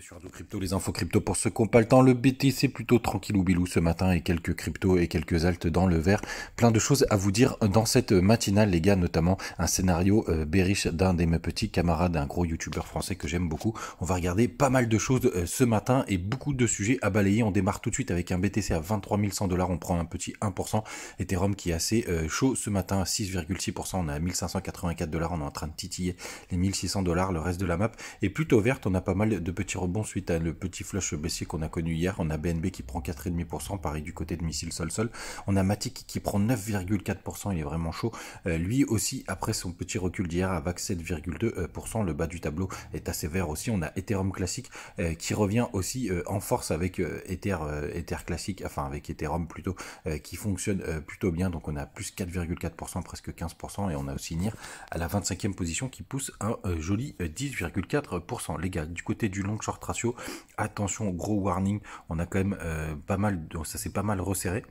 sur Crypto, les infos crypto pour ce qui n'ont le temps. Le BTC plutôt tranquille ou bilou ce matin et quelques cryptos et quelques altes dans le vert. Plein de choses à vous dire dans cette matinale, les gars, notamment un scénario euh, d'un des mes petits camarades, un gros youtubeur français que j'aime beaucoup. On va regarder pas mal de choses euh, ce matin et beaucoup de sujets à balayer. On démarre tout de suite avec un BTC à 23 100 dollars. On prend un petit 1%. Ethereum qui est assez euh, chaud ce matin, 6,6%. On est à 1584 dollars. On est en train de titiller les 1600 dollars, le reste de la map. est plutôt verte, on a pas mal de petits bon suite à le petit flush baissier qu'on a connu hier. On a BNB qui prend 4,5%, pareil du côté de missile sol-sol. On a Matic qui prend 9,4%, il est vraiment chaud. Euh, lui aussi, après son petit recul d'hier, avec 7,2%, le bas du tableau est assez vert aussi. On a Ethereum classique euh, qui revient aussi euh, en force avec Ether, Ether classique, enfin avec Ethereum plutôt, qui fonctionne plutôt bien. Donc on a plus 4,4%, presque 15%, et on a aussi NIR à la 25e position qui pousse un joli 10,4%. Les gars, du côté du long short ratio. Attention, gros warning, on a quand même euh, pas mal, donc ça s'est pas mal resserré.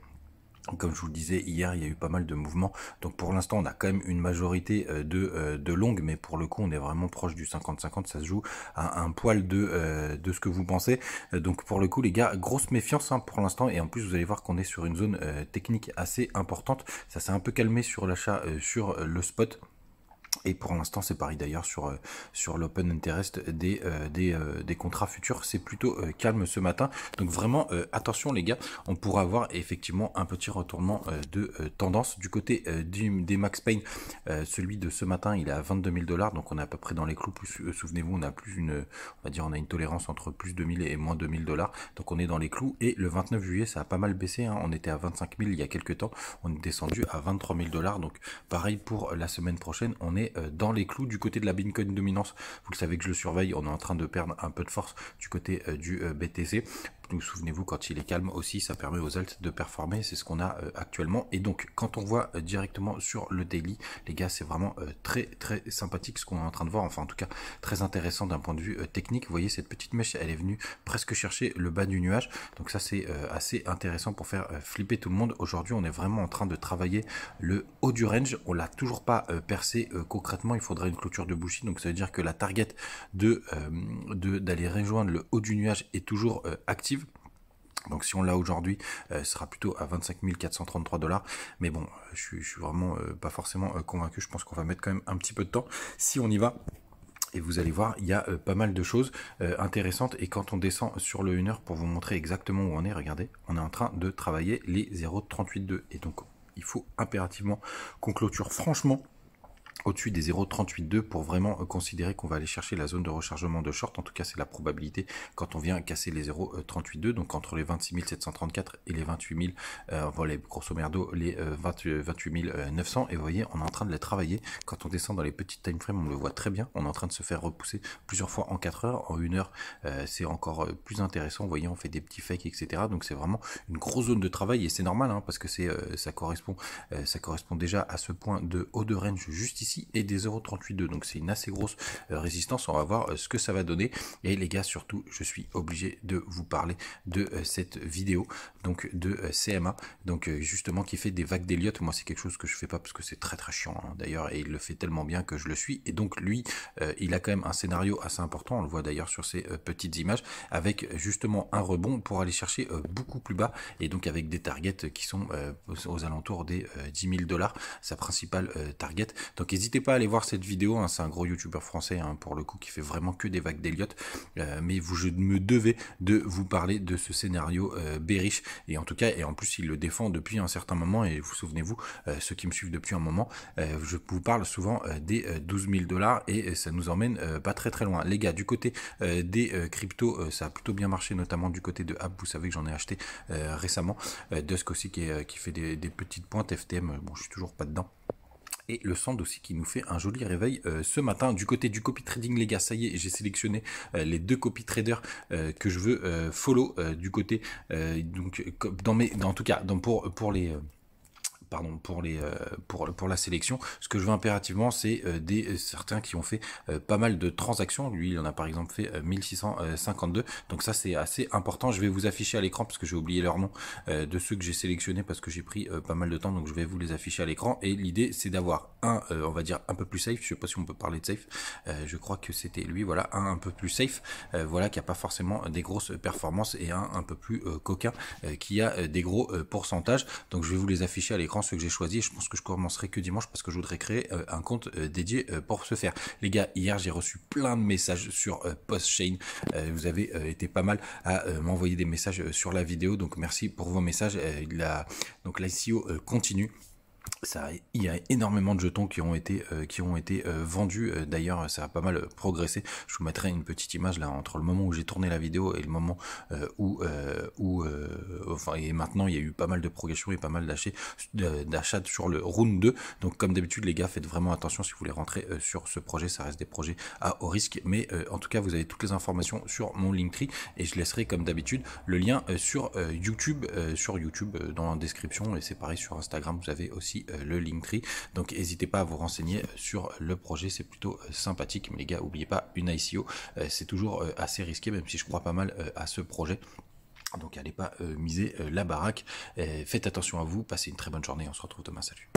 Comme je vous le disais hier, il y a eu pas mal de mouvements. Donc pour l'instant, on a quand même une majorité euh, de, euh, de longues, mais pour le coup, on est vraiment proche du 50-50. Ça se joue à un poil de, de ce que vous pensez. Donc pour le coup, les gars, grosse méfiance hein, pour l'instant. Et en plus, vous allez voir qu'on est sur une zone technique assez importante. Ça s'est un peu calmé sur l'achat sur le spot et pour l'instant c'est pareil d'ailleurs sur, euh, sur l'open interest des, euh, euh, des, contrats futurs, c'est plutôt calme ce matin, donc vraiment attention les gars, on pourra avoir effectivement un petit retournement de tendance du côté des Max Payne, celui de ce matin il est à 22 000 dollars, donc on est à peu près dans les clous, souvenez-vous on a plus une, on va dire on a une tolérance entre plus 2000 et moins 2000 dollars, donc on est dans les clous et le 29 juillet ça a pas mal baissé, hein. on était à 25 000 il y a quelques temps, on est descendu à 23 000 dollars, donc pareil pour la semaine prochaine, on est euh, dans les clous du côté de la Bitcoin dominance. Vous le savez que je le surveille, on est en train de perdre un peu de force du côté euh, du euh, BTC donc souvenez-vous, quand il est calme aussi, ça permet aux altes de performer. C'est ce qu'on a euh, actuellement. Et donc, quand on voit euh, directement sur le daily, les gars, c'est vraiment euh, très très sympathique ce qu'on est en train de voir. Enfin, en tout cas, très intéressant d'un point de vue technique. Vous voyez, cette petite mèche, elle est venue presque chercher le bas du nuage. Donc ça, c'est assez intéressant pour faire flipper tout le monde. Aujourd'hui, on est vraiment en train de travailler le haut du range. On l'a toujours pas percé concrètement. Il faudrait une clôture de bougie. Donc ça veut dire que la target de d'aller rejoindre le haut du nuage est toujours active donc si on l'a aujourd'hui, euh, ce sera plutôt à 25 433 dollars. Mais bon, euh, je suis, suis vraiment euh, pas forcément convaincu. Je pense qu'on va mettre quand même un petit peu de temps si on y va. Et vous allez voir, il y a pas mal de choses intéressantes. Et quand on descend sur le 1h pour vous montrer exactement où on est, regardez, on est en train de travailler les 0.38.2. Et donc, il faut impérativement qu'on clôture franchement au-dessus des 0,382 pour vraiment euh, considérer qu'on va aller chercher la zone de rechargement de short. En tout cas, c'est la probabilité quand on vient casser les 0,382, donc entre les 26 734 et les 28 000, euh, grosso merdo, les 28 euh, 900. Et vous voyez, on est en train de les travailler. Quand on descend dans les petites time frames, on le voit très bien. On est en train de se faire repousser plusieurs fois en 4 heures. En 1 heure, c'est encore plus intéressant. Vous voyez, on fait des petits fakes, etc. Donc c'est vraiment une grosse zone de travail et c'est normal hein, parce que c'est ça correspond ça correspond déjà à ce point de haut de range juste ici et des euros 0,38,2. Donc c'est une assez grosse euh, résistance. On va voir euh, ce que ça va donner. Et les gars, surtout, je suis obligé de vous parler de euh, cette vidéo, donc de CMA, donc justement qui fait des vagues d'Eliott. Moi, c'est quelque chose que je fais pas parce que c'est très très chiant hein, d'ailleurs, et il le fait tellement bien que je le suis. Et donc lui, il a quand même un scénario assez important. On le voit d'ailleurs sur ces petites images, avec justement un rebond pour aller chercher beaucoup plus bas, et donc avec des targets qui sont aux alentours des 10 000 dollars, sa principale target. Donc N'hésitez pas à aller voir cette vidéo, hein. c'est un gros youtubeur français hein, pour le coup qui fait vraiment que des vagues d'Eliott, euh, mais vous, je me devais de vous parler de ce scénario euh, et en tout cas, et en plus il le défend depuis un certain moment, et vous souvenez-vous, euh, ceux qui me suivent depuis un moment, euh, je vous parle souvent des 12 000 dollars, et ça nous emmène pas très très loin. Les gars, du côté des crypto ça a plutôt bien marché, notamment du côté de App, vous savez que j'en ai acheté récemment, Dusk aussi qui, fait des, des petites pointes, FTM, bon je suis toujours pas dedans et le Sand aussi qui nous fait un joli réveil euh, ce matin. Du côté du copy trading, les gars, ça y est, j'ai sélectionné euh, les deux copy traders euh, que je veux follow du côté. donc, dans mes, en tout cas, pour, pour les pardon, pour, les, euh, pour, pour la sélection. Ce que je veux impérativement, c'est euh, des euh, certains qui ont fait pas mal de transactions. Lui, il en a par exemple fait 1652. Donc ça, c'est assez important. Je vais vous afficher à l'écran parce que j'ai oublié leur nom de ceux que j'ai sélectionnés parce que j'ai pris pas mal de temps. Donc je vais vous les afficher à l'écran. Et l'idée, c'est d'avoir un, on va dire, un peu plus safe. Je ne sais pas si on peut parler de safe. je crois que c'était lui. Voilà, un un peu plus safe. voilà, qui a pas forcément des grosses performances et un un peu plus coquin qui a des gros pourcentages. Donc je vais vous les afficher à l'écran ce ceux que j'ai choisi Je pense que je commencerai que dimanche parce que je voudrais créer euh, un compte euh, dédié euh, pour ce faire. Les gars, hier j'ai reçu plein de messages sur Post Chain. vous avez été pas mal à m'envoyer des messages sur la vidéo, donc merci pour vos messages. la, donc l'ICO e continue il y a énormément de jetons qui ont été, euh, qui ont été euh, vendus. Euh, d'ailleurs, ça a pas mal progressé. Je vous mettrai une petite image là entre le moment où j'ai tourné la vidéo et le moment où, où enfin, et maintenant, il y a eu pas mal de progression et pas mal d'achats sur le round 2. Donc, comme d'habitude, les gars, faites vraiment attention si vous voulez rentrer sur ce projet. Ça reste des projets à haut risque, mais en tout cas, vous avez toutes les informations sur mon Linktree et je laisserai, comme d'habitude, le lien sur YouTube, sur YouTube dans la description et c'est pareil sur Instagram. Vous avez aussi euh, le Linktree. Donc n'hésitez pas à vous renseigner euh, sur le projet, c'est plutôt euh, sympathique. Mais les gars, n'oubliez pas, une ICO, c'est toujours assez risqué, même si je crois pas mal à ce projet. Donc n'allez pas miser la baraque. faites attention à vous, passez une très bonne journée. On se retrouve demain. Salut.